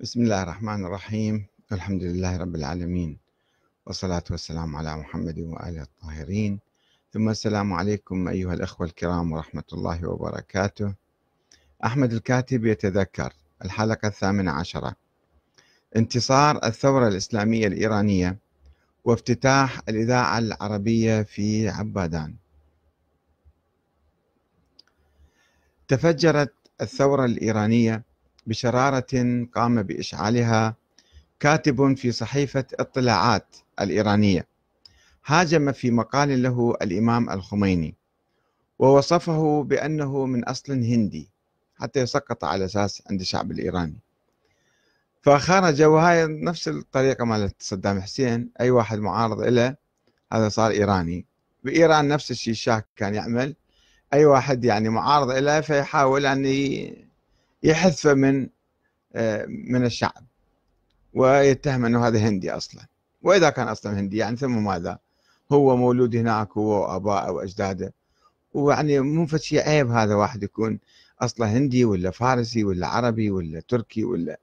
بسم الله الرحمن الرحيم الحمد لله رب العالمين والصلاة والسلام على محمد وآله الطاهرين ثم السلام عليكم أيها الأخوة الكرام ورحمة الله وبركاته أحمد الكاتب يتذكر الحلقة الثامنة عشرة انتصار الثورة الإسلامية الإيرانية وافتتاح الإذاعة العربية في عبادان تفجرت الثورة الإيرانية بشرارة قام بإشعالها كاتب في صحيفة اطلاعات الإيرانية هاجم في مقال له الإمام الخميني ووصفه بأنه من أصل هندي حتى يسقط على أساس عند الشعب الإيراني فخرج وهاي نفس الطريقة مالت صدام حسين أي واحد معارض له هذا صار إيراني بإيران نفس الشيء الشاك كان يعمل أي واحد يعني معارض له فيحاول أن يحذفه من آه، من الشعب ويتهم انه هذا هندي اصلا واذا كان اصلا هندي يعني ثم ماذا؟ هو مولود هناك هو وابائه واجداده ويعني مو فشي عيب هذا واحد يكون اصله هندي ولا فارسي ولا عربي ولا تركي ولا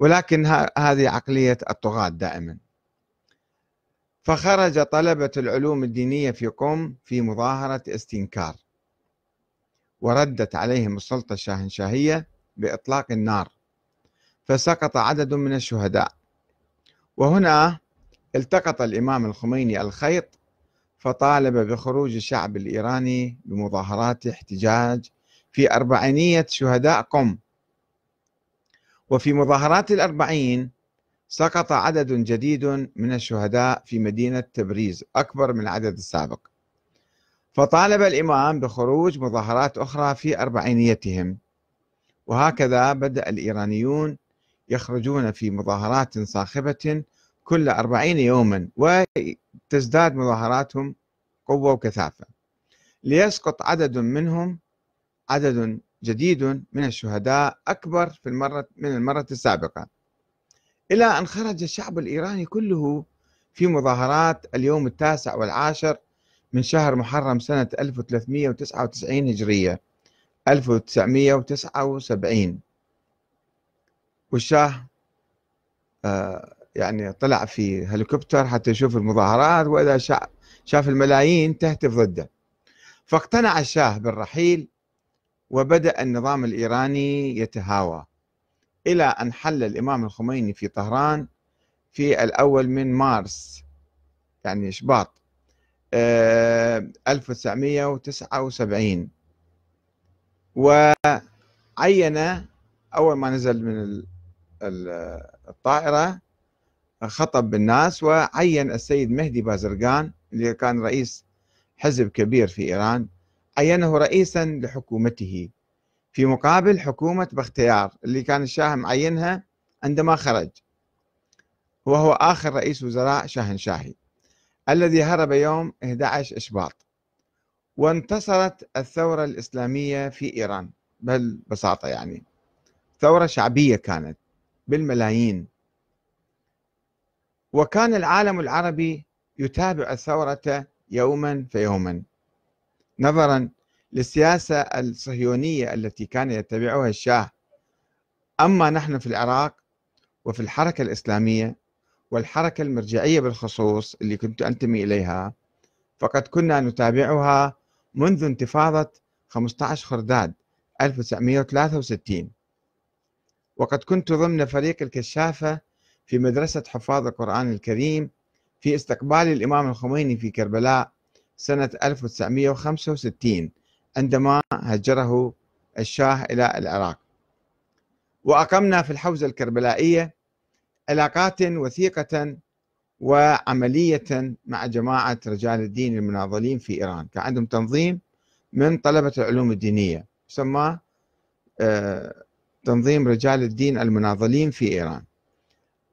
ولكن هذه عقليه الطغاة دائما فخرج طلبة العلوم الدينية في قم في مظاهرة استنكار وردت عليهم السلطة الشاهنشاهية بإطلاق النار فسقط عدد من الشهداء وهنا التقط الإمام الخميني الخيط فطالب بخروج الشعب الإيراني بمظاهرات احتجاج في أربعينية شهداء قم وفي مظاهرات الأربعين سقط عدد جديد من الشهداء في مدينة تبريز أكبر من العدد السابق فطالب الإمام بخروج مظاهرات أخرى في أربعينيتهم وهكذا بدأ الإيرانيون يخرجون في مظاهرات صاخبة كل أربعين يوما وتزداد مظاهراتهم قوة وكثافة ليسقط عدد منهم عدد جديد من الشهداء أكبر في المرة من المرة السابقة إلى أن خرج الشعب الإيراني كله في مظاهرات اليوم التاسع والعاشر من شهر محرم سنة 1399 هجرية 1979 والشاه آه، يعني طلع في هليكوبتر حتى يشوف المظاهرات وإذا شاف الملايين تهتف ضده فاقتنع الشاه بالرحيل وبدأ النظام الإيراني يتهاوى إلى أن حل الإمام الخميني في طهران في الأول من مارس يعني شباط 1979 آه، وعين أول ما نزل من الطائرة خطب بالناس وعين السيد مهدي بازرقان اللي كان رئيس حزب كبير في إيران عينه رئيسا لحكومته في مقابل حكومة بختيار اللي كان الشاه معينها عندما خرج وهو آخر رئيس وزراء شاهنشاهي الذي هرب يوم 11 إشباط وانتصرت الثورة الإسلامية في إيران بالبساطة يعني ثورة شعبية كانت بالملايين وكان العالم العربي يتابع الثورة يوما فيوما نظرا للسياسة الصهيونية التي كان يتبعها الشاه أما نحن في العراق وفي الحركة الإسلامية والحركة المرجعية بالخصوص اللي كنت أنتمي إليها فقد كنا نتابعها منذ انتفاضة 15 خرداد 1963 وقد كنت ضمن فريق الكشافة في مدرسة حفاظ القرآن الكريم في استقبال الإمام الخميني في كربلاء سنة 1965 عندما هجره الشاه إلى العراق وأقمنا في الحوزة الكربلائية علاقات وثيقة وعملية مع جماعة رجال الدين المناضلين في إيران كان عندهم تنظيم من طلبة العلوم الدينية يسمى آه، تنظيم رجال الدين المناضلين في إيران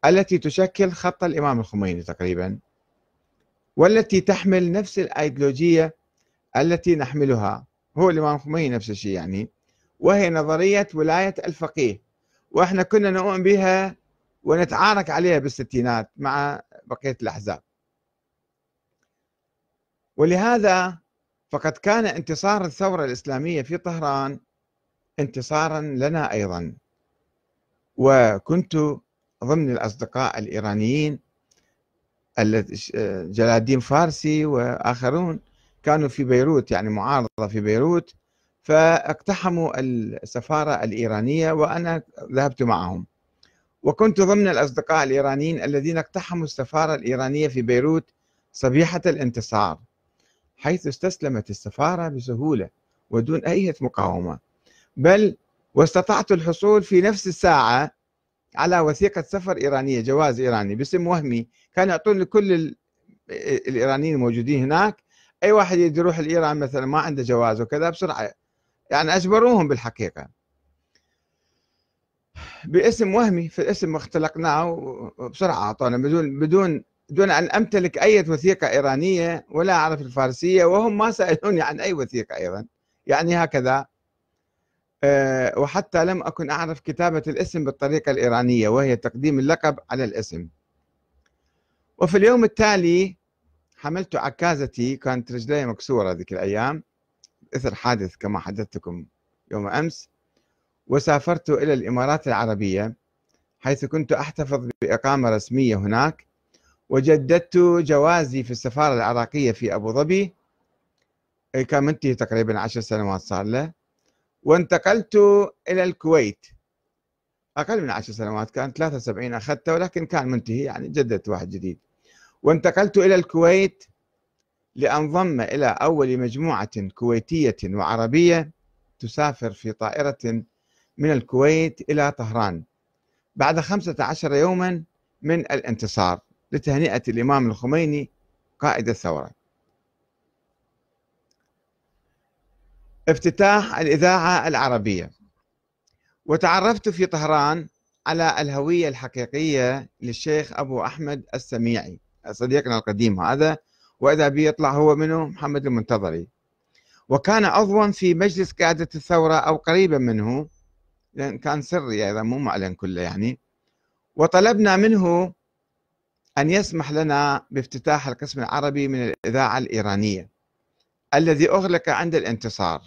التي تشكل خط الإمام الخميني تقريبا والتي تحمل نفس الأيديولوجية التي نحملها هو الإمام الخميني نفس الشيء يعني وهي نظرية ولاية الفقيه واحنا كنا نؤمن بها ونتعارك عليها بالستينات مع بقية الأحزاب ولهذا فقد كان انتصار الثورة الإسلامية في طهران انتصارا لنا أيضا وكنت ضمن الأصدقاء الإيرانيين جلادين فارسي وآخرون كانوا في بيروت يعني معارضة في بيروت فاقتحموا السفارة الإيرانية وأنا ذهبت معهم وكنت ضمن الأصدقاء الإيرانيين الذين اقتحموا السفارة الإيرانية في بيروت صبيحة الانتصار حيث استسلمت السفارة بسهولة ودون أي مقاومة بل واستطعت الحصول في نفس الساعة على وثيقة سفر إيرانية جواز إيراني باسم وهمي كان يعطون لكل الإيرانيين الموجودين هناك أي واحد يريد يروح لإيران مثلا ما عنده جواز وكذا بسرعة يعني أجبروهم بالحقيقة باسم وهمي في الاسم اختلقناه بسرعه اعطونا بدون بدون دون ان امتلك اي وثيقه ايرانيه ولا اعرف الفارسيه وهم ما سالوني عن اي وثيقه ايضا يعني هكذا آه، وحتى لم اكن اعرف كتابه الاسم بالطريقه الايرانيه وهي تقديم اللقب على الاسم وفي اليوم التالي حملت عكازتي كانت رجلي مكسوره ذيك الايام اثر حادث كما حدثتكم يوم امس وسافرت إلى الإمارات العربية حيث كنت أحتفظ بإقامة رسمية هناك وجددت جوازي في السفارة العراقية في أبو ظبي إيه، كان منتهي تقريبا عشر سنوات صار له وانتقلت إلى الكويت أقل من عشر سنوات كان 73 أخذته ولكن كان منتهي يعني جددت واحد جديد وانتقلت إلى الكويت لأنضم إلى أول مجموعة كويتية وعربية تسافر في طائرة من الكويت إلى طهران بعد 15 يوما من الانتصار لتهنئة الإمام الخميني قائد الثورة افتتاح الإذاعة العربية وتعرفت في طهران على الهوية الحقيقية للشيخ أبو أحمد السميعي صديقنا القديم هذا وإذا بي يطلع هو منه محمد المنتظري وكان عضوا في مجلس قيادة الثورة أو قريبا منه لأن كان سري أيضا مو معلن كله يعني وطلبنا منه أن يسمح لنا بافتتاح القسم العربي من الإذاعة الإيرانية الذي أغلق عند الانتصار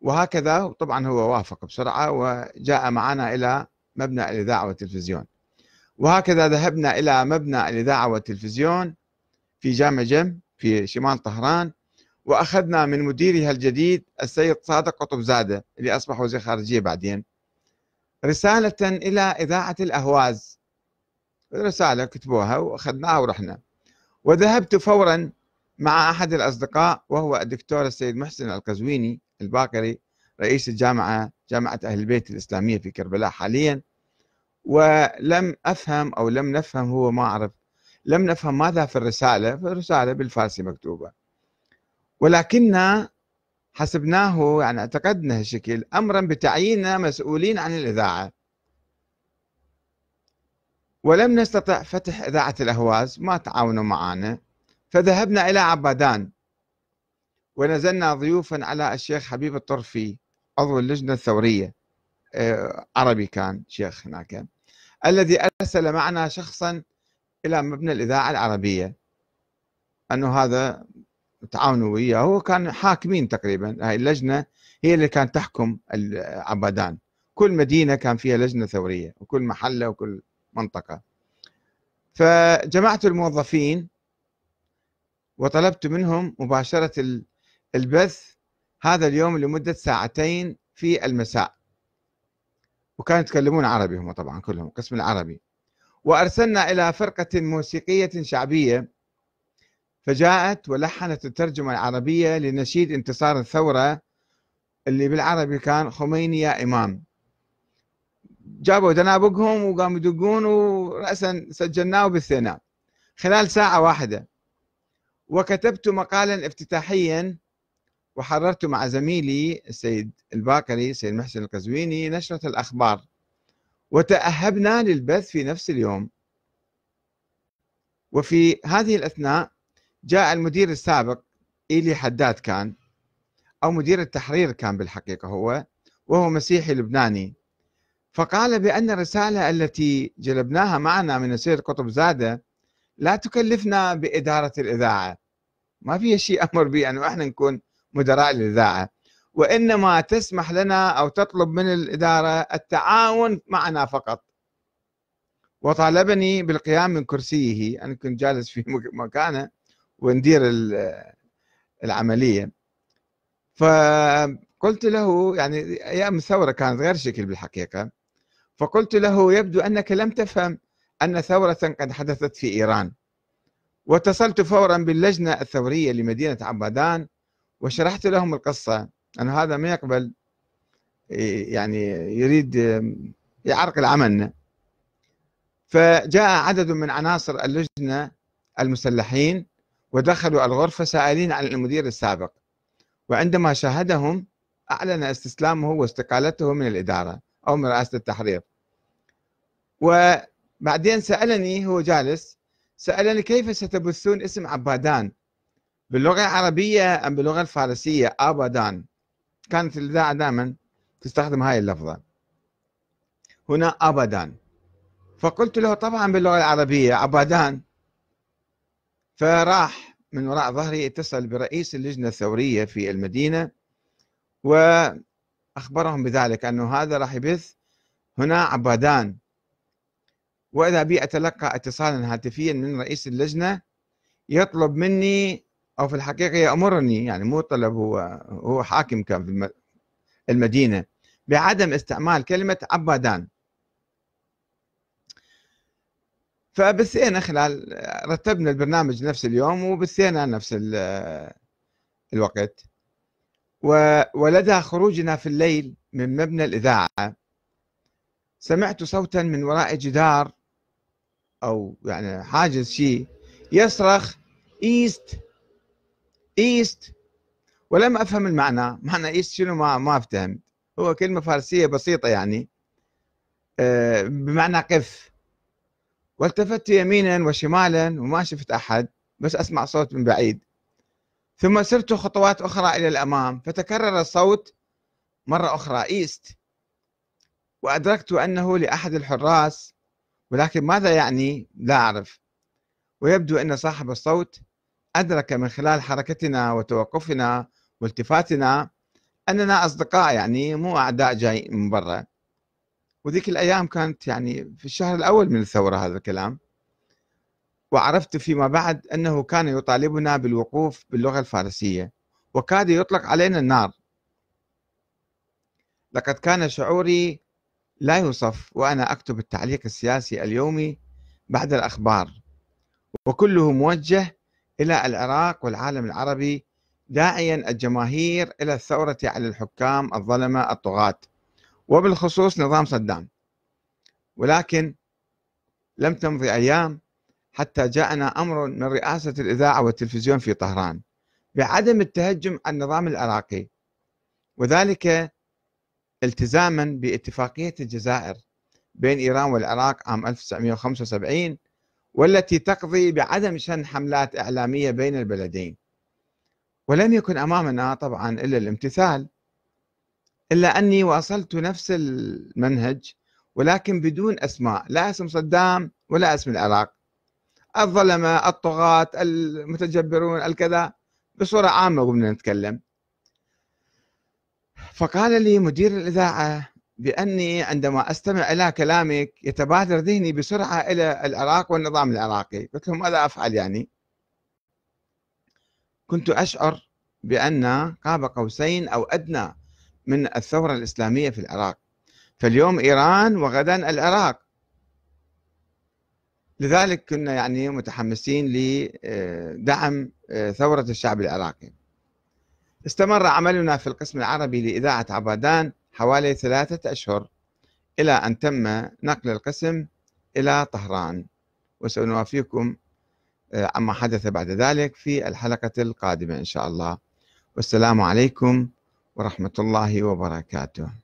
وهكذا طبعا هو وافق بسرعة وجاء معنا إلى مبنى الإذاعة والتلفزيون وهكذا ذهبنا إلى مبنى الإذاعة والتلفزيون في جامع جم في شمال طهران واخذنا من مديرها الجديد السيد صادق قطب زاده اللي اصبح وزير خارجيه بعدين رساله الى اذاعه الاهواز رساله كتبوها واخذناها ورحنا وذهبت فورا مع احد الاصدقاء وهو الدكتور السيد محسن القزويني الباقري رئيس الجامعه جامعه اهل البيت الاسلاميه في كربلاء حاليا ولم افهم او لم نفهم هو ما اعرف لم نفهم ماذا في الرساله فالرساله بالفارسي مكتوبه ولكن حسبناه يعني اعتقدنا هالشكل امرا بتعييننا مسؤولين عن الاذاعه ولم نستطع فتح اذاعه الاهواز ما تعاونوا معنا فذهبنا الى عبادان ونزلنا ضيوفا على الشيخ حبيب الطرفي عضو اللجنه الثوريه آه، عربي كان شيخ هناك الذي ارسل معنا شخصا الى مبنى الاذاعه العربيه انه هذا تعاونوا وياه وكان حاكمين تقريبا هاي اللجنة هي اللي كانت تحكم عبادان كل مدينة كان فيها لجنة ثورية وكل محلة وكل منطقة فجمعت الموظفين وطلبت منهم مباشرة البث هذا اليوم لمدة ساعتين في المساء وكانوا يتكلمون عربي هم طبعا كلهم قسم العربي وأرسلنا إلى فرقة موسيقية شعبية فجاءت ولحنت الترجمة العربية لنشيد انتصار الثورة اللي بالعربي كان خميني يا إمام جابوا دنابقهم وقاموا يدقون ورأسا سجلناه وبثيناه خلال ساعة واحدة وكتبت مقالا افتتاحيا وحررت مع زميلي السيد الباقري السيد محسن القزويني نشرة الأخبار وتأهبنا للبث في نفس اليوم وفي هذه الأثناء جاء المدير السابق إيلي حداد كان أو مدير التحرير كان بالحقيقة هو وهو مسيحي لبناني فقال بأن الرسالة التي جلبناها معنا من السيد قطب زادة لا تكلفنا بإدارة الإذاعة ما في شيء أمر به أنه إحنا نكون مدراء الإذاعة وإنما تسمح لنا أو تطلب من الإدارة التعاون معنا فقط وطالبني بالقيام من كرسيه أنا كنت جالس في مكانه وندير العمليه فقلت له يعني ايام الثوره كانت غير شكل بالحقيقه فقلت له يبدو انك لم تفهم ان ثوره قد حدثت في ايران واتصلت فورا باللجنه الثوريه لمدينه عبادان وشرحت لهم القصه ان هذا ما يقبل يعني يريد يعرقل عملنا فجاء عدد من عناصر اللجنه المسلحين ودخلوا الغرفة سائلين عن المدير السابق وعندما شاهدهم أعلن استسلامه واستقالته من الإدارة أو من رئاسة التحرير وبعدين سألني هو جالس سألني كيف ستبثون اسم عبادان باللغة العربية أم باللغة الفارسية أبدان كانت الإذاعة دائما تستخدم هاي اللفظة هنا أبدان فقلت له طبعا باللغة العربية أبدان فراح من وراء ظهري اتصل برئيس اللجنة الثورية في المدينة وأخبرهم بذلك أنه هذا راح يبث هنا عبادان وإذا بي أتلقى اتصالا هاتفيا من رئيس اللجنة يطلب مني أو في الحقيقة يأمرني يعني مو طلب هو هو حاكم كان في المدينة بعدم استعمال كلمة عبادان فبثينا خلال رتبنا البرنامج نفس اليوم وبثينا نفس الوقت ولدى خروجنا في الليل من مبنى الإذاعة سمعت صوتا من وراء جدار أو يعني حاجز شيء يصرخ إيست إيست ولم أفهم المعنى معنى إيست شنو ما, ما أفتهم هو كلمة فارسية بسيطة يعني آه، بمعنى قف والتفت يمينا وشمالا وما شفت أحد بس أسمع صوت من بعيد ثم سرت خطوات أخرى إلى الأمام فتكرر الصوت مرة أخرى إيست وأدركت أنه لأحد الحراس ولكن ماذا يعني لا أعرف ويبدو أن صاحب الصوت أدرك من خلال حركتنا وتوقفنا والتفاتنا أننا أصدقاء يعني مو أعداء جاي من برا وذيك الايام كانت يعني في الشهر الاول من الثوره هذا الكلام وعرفت فيما بعد انه كان يطالبنا بالوقوف باللغه الفارسيه وكاد يطلق علينا النار لقد كان شعوري لا يوصف وانا اكتب التعليق السياسي اليومي بعد الاخبار وكله موجه الى العراق والعالم العربي داعيا الجماهير الى الثوره على الحكام الظلمه الطغاه وبالخصوص نظام صدام ولكن لم تمضي أيام حتى جاءنا أمر من رئاسة الإذاعة والتلفزيون في طهران بعدم التهجم على النظام العراقي وذلك التزاما باتفاقية الجزائر بين إيران والعراق عام 1975 والتي تقضي بعدم شن حملات إعلامية بين البلدين ولم يكن أمامنا طبعا إلا الامتثال إلا أني واصلت نفس المنهج ولكن بدون أسماء لا اسم صدام ولا اسم العراق الظلمة الطغاة المتجبرون الكذا بصورة عامة قمنا نتكلم فقال لي مدير الإذاعة بأني عندما أستمع إلى كلامك يتبادر ذهني بسرعة إلى العراق والنظام العراقي قلت له ماذا أفعل يعني كنت أشعر بأن قاب قوسين أو أدنى من الثورة الإسلامية في العراق فاليوم إيران وغدا العراق لذلك كنا يعني متحمسين لدعم آه، ثورة الشعب العراقي استمر عملنا في القسم العربي لإذاعة عبادان حوالي ثلاثة أشهر إلى أن تم نقل القسم إلى طهران وسنوافيكم آه، عما حدث بعد ذلك في الحلقة القادمة إن شاء الله والسلام عليكم ورحمة الله وبركاته